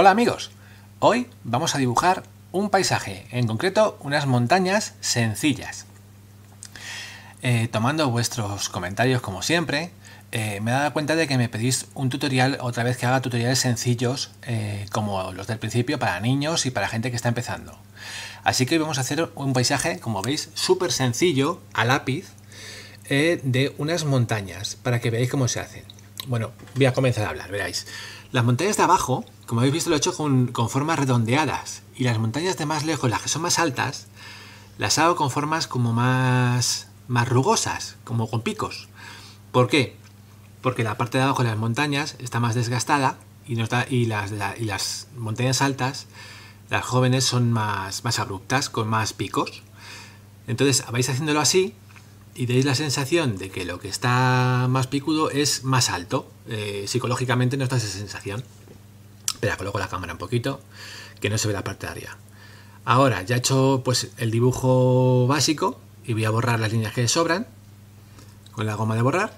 Hola amigos, hoy vamos a dibujar un paisaje, en concreto unas montañas sencillas. Eh, tomando vuestros comentarios como siempre, eh, me he dado cuenta de que me pedís un tutorial otra vez que haga tutoriales sencillos eh, como los del principio para niños y para gente que está empezando. Así que hoy vamos a hacer un paisaje, como veis, súper sencillo, a lápiz, de unas montañas, para que veáis cómo se hacen. Bueno, voy a comenzar a hablar, veráis. Las montañas de abajo, como habéis visto, lo he hecho con, formas redondeadas. Y las montañas de más lejos, las que son más altas, las hago con formas como más, más rugosas, como con picos. ¿Por qué? Porque la parte de abajo de las montañas está más desgastada y, las, y las montañas altas, las jóvenes, son más, más abruptas, con más picos. Entonces vais haciéndolo así y tenéis la sensación de que lo que está más picudo es más alto. Eh, psicológicamente no está esa sensación. pero coloco la cámara un poquito, que no se ve la parte de arriba. Ahora, ya he hecho pues, el dibujo básico y voy a borrar las líneas que sobran con la goma de borrar.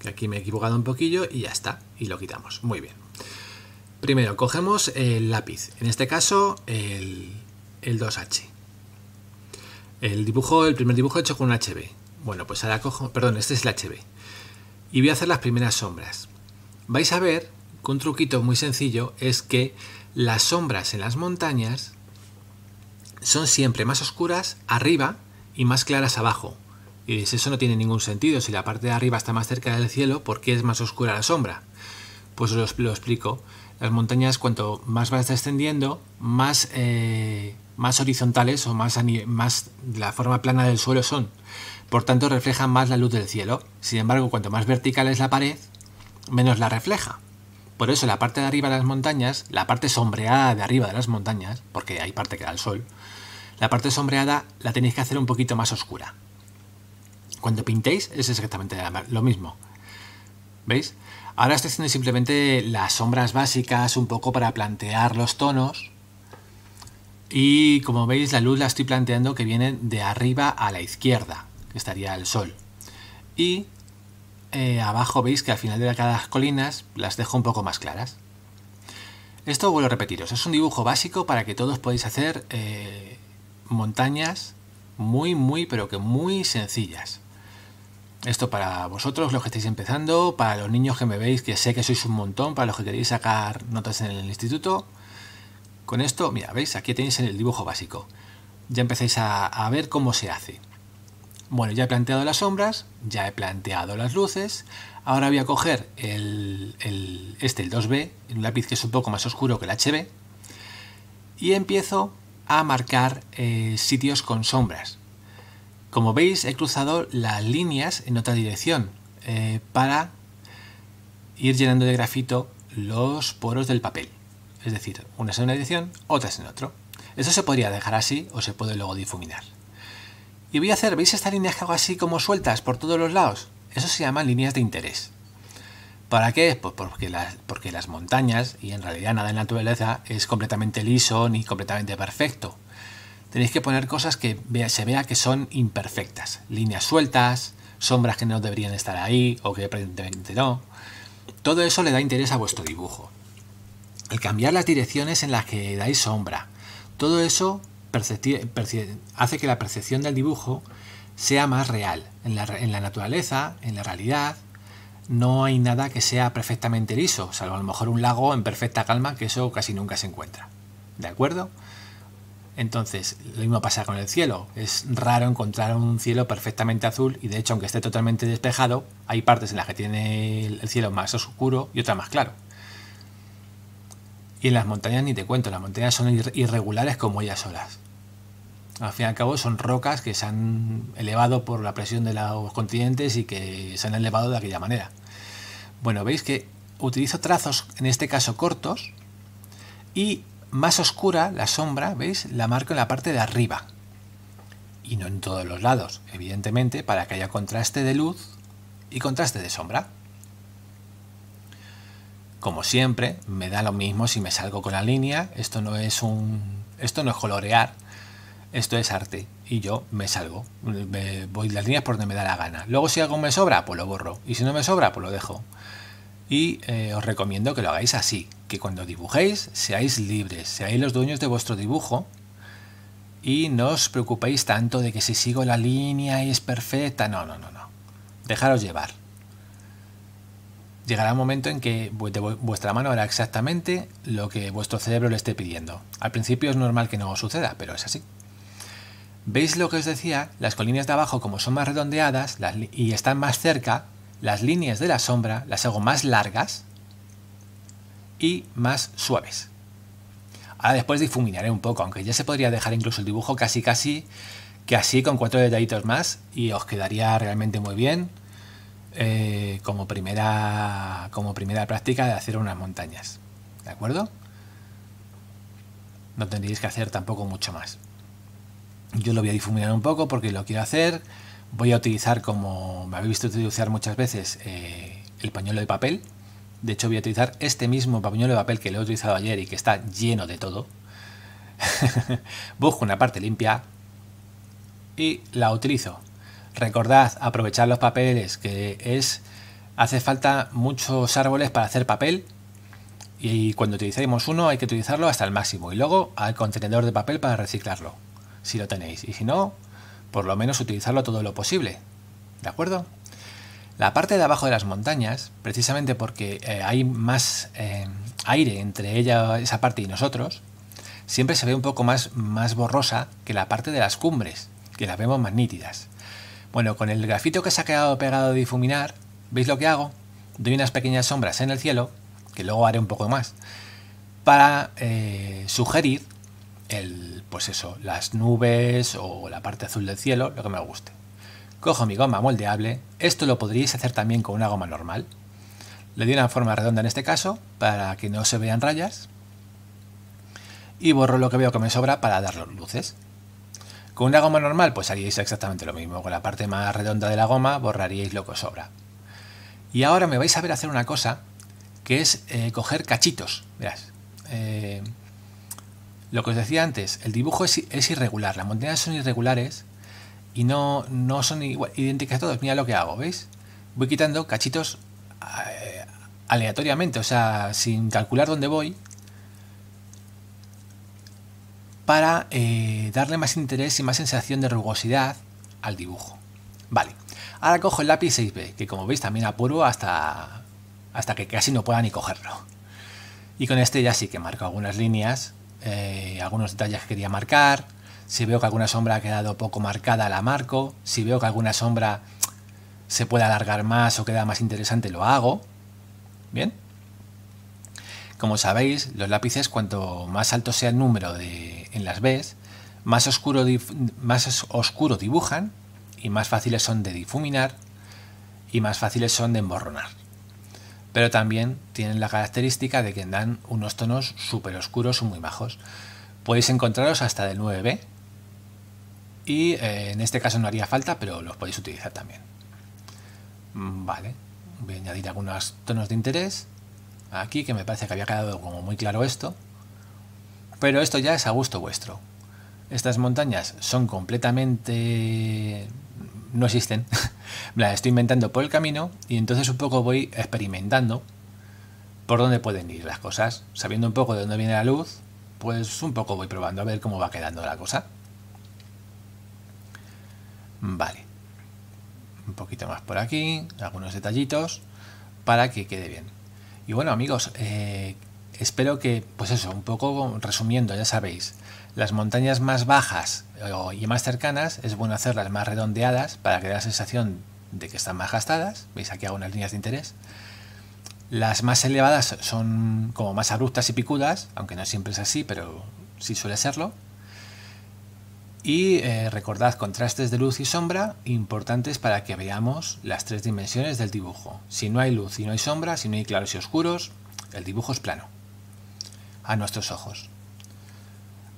Que aquí me he equivocado un poquillo y ya está. Y lo quitamos. Muy bien. Primero, cogemos el lápiz. En este caso, el, el 2H. El dibujo, el primer dibujo hecho con un HB. Bueno, pues ahora cojo, perdón, este es el HB. Y voy a hacer las primeras sombras. Vais a ver que un truquito muy sencillo es que las sombras en las montañas son siempre más oscuras arriba y más claras abajo. Y eso no tiene ningún sentido. Si la parte de arriba está más cerca del cielo, ¿por qué es más oscura la sombra? Pues os lo explico. Las montañas, cuanto más vas descendiendo, más eh, más horizontales o más, más la forma plana del suelo son, por tanto reflejan más la luz del cielo. Sin embargo, cuanto más vertical es la pared, menos la refleja. Por eso la parte de arriba de las montañas, la parte sombreada de arriba de las montañas, porque hay parte que da el sol, la parte sombreada la tenéis que hacer un poquito más oscura. Cuando pintéis es exactamente lo mismo. ¿Veis? Ahora estoy haciendo simplemente las sombras básicas un poco para plantear los tonos, y como veis, la luz la estoy planteando que viene de arriba a la izquierda, que estaría el sol. Y eh, abajo veis que al final de cada colinas las dejo un poco más claras. Esto vuelvo a repetiros, es un dibujo básico para que todos podáis hacer eh, montañas muy, muy, pero que muy sencillas. Esto para vosotros, los que estáis empezando, para los niños que me veis, que sé que sois un montón, para los que queréis sacar notas en el instituto, con esto, mira, veis, aquí tenéis el dibujo básico. Ya empezáis a, ver cómo se hace. Bueno, ya he planteado las sombras, ya he planteado las luces. Ahora voy a coger el, este, el 2B, un lápiz que es un poco más oscuro que el HB. Y empiezo a marcar eh, sitios con sombras. Como veis, he cruzado las líneas en otra dirección eh, para ir llenando de grafito los poros del papel es decir, unas en una edición, otras en otro. Eso se podría dejar así o se puede luego difuminar. Y voy a hacer, ¿veis estas líneas que hago así como sueltas por todos los lados? Eso se llama líneas de interés. ¿Para qué? Pues porque las, porque las montañas, y en realidad nada en la naturaleza, es completamente liso ni completamente perfecto. Tenéis que poner cosas que se vea que son imperfectas. Líneas sueltas, sombras que no deberían estar ahí o que aparentemente no. Todo eso le da interés a vuestro dibujo. Al cambiar las direcciones en las que dais sombra. Todo eso hace que la percepción del dibujo sea más real. En la, naturaleza, en la realidad, no hay nada que sea perfectamente liso, salvo a lo mejor un lago en perfecta calma, que eso casi nunca se encuentra. ¿De acuerdo? Entonces, lo mismo pasa con el cielo. Es raro encontrar un cielo perfectamente azul y de hecho, aunque esté totalmente despejado, hay partes en las que tiene el cielo más oscuro y otras más claro. Y las montañas ni te cuento, las montañas son irregulares como ellas solas. Al fin y al cabo son rocas que se han elevado por la presión de los continentes y que se han elevado de aquella manera. Bueno, veis que utilizo trazos, en este caso cortos, y más oscura la sombra, ¿veis? La marco en la parte de arriba. Y no en todos los lados, evidentemente, para que haya contraste de luz y contraste de sombra como siempre, me da lo mismo si me salgo con la línea, esto no es un esto no es colorear, esto es arte y yo me salgo, voy las líneas por donde me da la gana. Luego si algo me sobra, pues lo borro y si no me sobra, pues lo dejo. Y eh, os recomiendo que lo hagáis así, que cuando dibujéis seáis libres, seáis los dueños de vuestro dibujo y no os preocupéis tanto de que si sigo la línea y es perfecta, no, no, no, no. Dejaros llevar. Llegará un momento en que vuestra mano hará exactamente lo que vuestro cerebro le esté pidiendo. Al principio es normal que no suceda, pero es así. ¿Veis lo que os decía? Las colinas de abajo, como son más redondeadas y están más cerca, las líneas de la sombra las hago más largas y más suaves. Ahora después difuminaré un poco, aunque ya se podría dejar incluso el dibujo casi casi que así con cuatro detallitos más y os quedaría realmente muy bien eh, como, primera, como primera práctica de hacer unas montañas. ¿De acuerdo? No tendríais que hacer tampoco mucho más. Yo lo voy a difuminar un poco porque lo quiero hacer. Voy a utilizar, como me habéis visto utilizar muchas veces, eh, el pañuelo de papel. De hecho, voy a utilizar este mismo pañuelo de papel que lo he utilizado ayer y que está lleno de todo. Busco una parte limpia y la utilizo Recordad aprovechar los papeles, que es hace falta muchos árboles para hacer papel y cuando utilizamos uno hay que utilizarlo hasta el máximo y luego al contenedor de papel para reciclarlo, si lo tenéis. Y si no, por lo menos utilizarlo todo lo posible. ¿De acuerdo? La parte de abajo de las montañas, precisamente porque eh, hay más eh, aire entre ella, esa parte y nosotros, siempre se ve un poco más, más borrosa que la parte de las cumbres, que las vemos más nítidas. Bueno, con el grafito que se ha quedado pegado de difuminar, ¿veis lo que hago? Doy unas pequeñas sombras en el cielo, que luego haré un poco más, para eh, sugerir el, pues eso, las nubes o la parte azul del cielo, lo que me guste. Cojo mi goma moldeable, esto lo podríais hacer también con una goma normal. Le doy una forma redonda en este caso, para que no se vean rayas. Y borro lo que veo que me sobra para dar luces. Con una goma normal pues haríais exactamente lo mismo, con la parte más redonda de la goma borraríais lo que os sobra. Y ahora me vais a ver hacer una cosa que es eh, coger cachitos, verás. Eh, lo que os decía antes, el dibujo es, irregular, las montañas son irregulares y no, son idénticas a todos. Mira lo que hago, ¿veis? Voy quitando cachitos eh, aleatoriamente, o sea, sin calcular dónde voy, para eh, darle más interés y más sensación de rugosidad al dibujo. Vale, ahora cojo el lápiz 6B, que como veis también apuro hasta, hasta que casi no pueda ni cogerlo. Y con este ya sí que marco algunas líneas, eh, algunos detalles que quería marcar. Si veo que alguna sombra ha quedado poco marcada, la marco. Si veo que alguna sombra se puede alargar más o queda más interesante, lo hago. Bien, como sabéis, los lápices cuanto más alto sea el número en las Bs, más oscuro, más oscuro dibujan y más fáciles son de difuminar y más fáciles son de emborronar. Pero también tienen la característica de que dan unos tonos súper oscuros o muy bajos. Podéis encontraros hasta del 9B y eh, en este caso no haría falta, pero los podéis utilizar también. Mm, vale, voy a añadir algunos tonos de interés aquí, que me parece que había quedado como muy claro esto. Pero esto ya es a gusto vuestro. Estas montañas son completamente... no existen. Las estoy inventando por el camino y entonces un poco voy experimentando por dónde pueden ir las cosas. Sabiendo un poco de dónde viene la luz, pues un poco voy probando a ver cómo va quedando la cosa. Vale. Un poquito más por aquí, algunos detallitos, para que quede bien. Y bueno amigos, eh, espero que, pues eso, un poco resumiendo, ya sabéis, las montañas más bajas eh, y más cercanas es bueno hacerlas más redondeadas para que dé la sensación de que están más gastadas, veis aquí hago unas líneas de interés. Las más elevadas son como más abruptas y picudas, aunque no siempre es así, pero sí suele serlo. Y eh, recordad contrastes de luz y sombra importantes para que veamos las tres dimensiones del dibujo. Si no hay luz y no hay sombra, si no hay claros y oscuros, el dibujo es plano a nuestros ojos.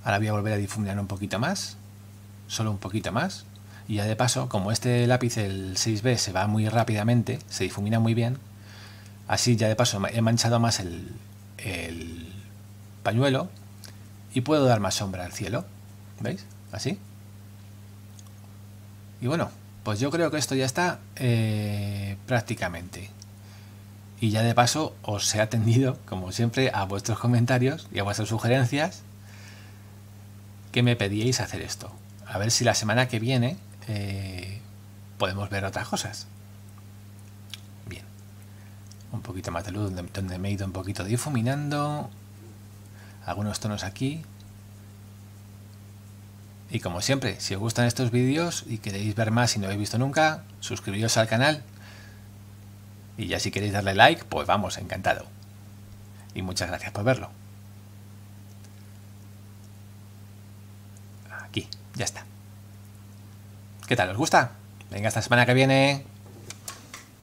Ahora voy a volver a difuminar un poquito más, solo un poquito más. Y ya de paso, como este lápiz, el 6B, se va muy rápidamente, se difumina muy bien, así ya de paso he manchado más el pañuelo y puedo dar más sombra al cielo. ¿Veis? Así. Y bueno, pues yo creo que esto ya está eh, prácticamente. Y ya de paso os he atendido, como siempre, a vuestros comentarios y a vuestras sugerencias que me pedíais hacer esto. A ver si la semana que viene eh, podemos ver otras cosas. Bien. Un poquito más de luz donde me he ido un poquito difuminando. Algunos tonos aquí, y como siempre, si os gustan estos vídeos y queréis ver más y no habéis visto nunca, suscribiros al canal. Y ya si queréis darle like, pues vamos, encantado. Y muchas gracias por verlo. Aquí, ya está. ¿Qué tal? ¿Os gusta? Venga, esta semana que viene.